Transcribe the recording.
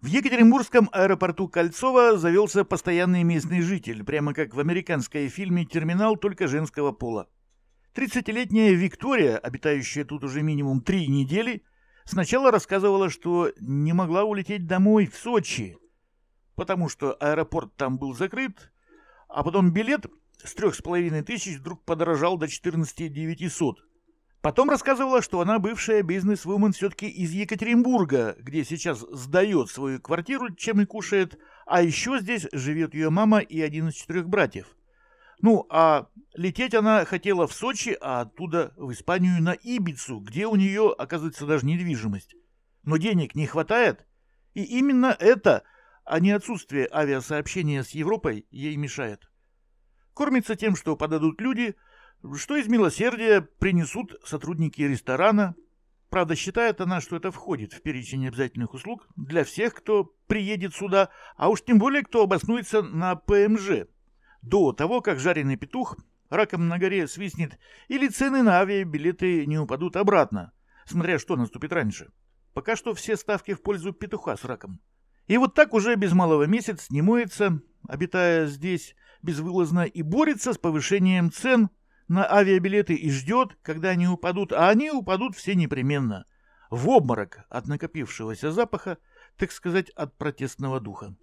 В Екатеринбургском аэропорту Кольцова завелся постоянный местный житель, прямо как в американской фильме «Терминал» только женского пола. 30-летняя Виктория, обитающая тут уже минимум три недели, сначала рассказывала, что не могла улететь домой в Сочи, потому что аэропорт там был закрыт, а потом билет с трех с половиной тысяч вдруг подорожал до 14,9 сот. Потом рассказывала, что она бывшая бизнесвумен все-таки из Екатеринбурга, где сейчас сдает свою квартиру, чем и кушает, а еще здесь живет ее мама и один из четырех братьев. Ну, а лететь она хотела в Сочи, а оттуда в Испанию на Ибицу, где у нее, оказывается, даже недвижимость. Но денег не хватает, и именно это, а не отсутствие авиасообщения с Европой, ей мешает. Кормится тем, что подадут люди – что из милосердия принесут сотрудники ресторана. Правда, считает она, что это входит в перечень обязательных услуг для всех, кто приедет сюда, а уж тем более, кто обоснуется на ПМЖ. До того, как жареный петух раком на горе свистнет, или цены на авиабилеты не упадут обратно, смотря что наступит раньше. Пока что все ставки в пользу петуха с раком. И вот так уже без малого месяц не моется, обитая здесь безвылазно, и борется с повышением цен – на авиабилеты и ждет, когда они упадут, а они упадут все непременно. В обморок от накопившегося запаха, так сказать, от протестного духа.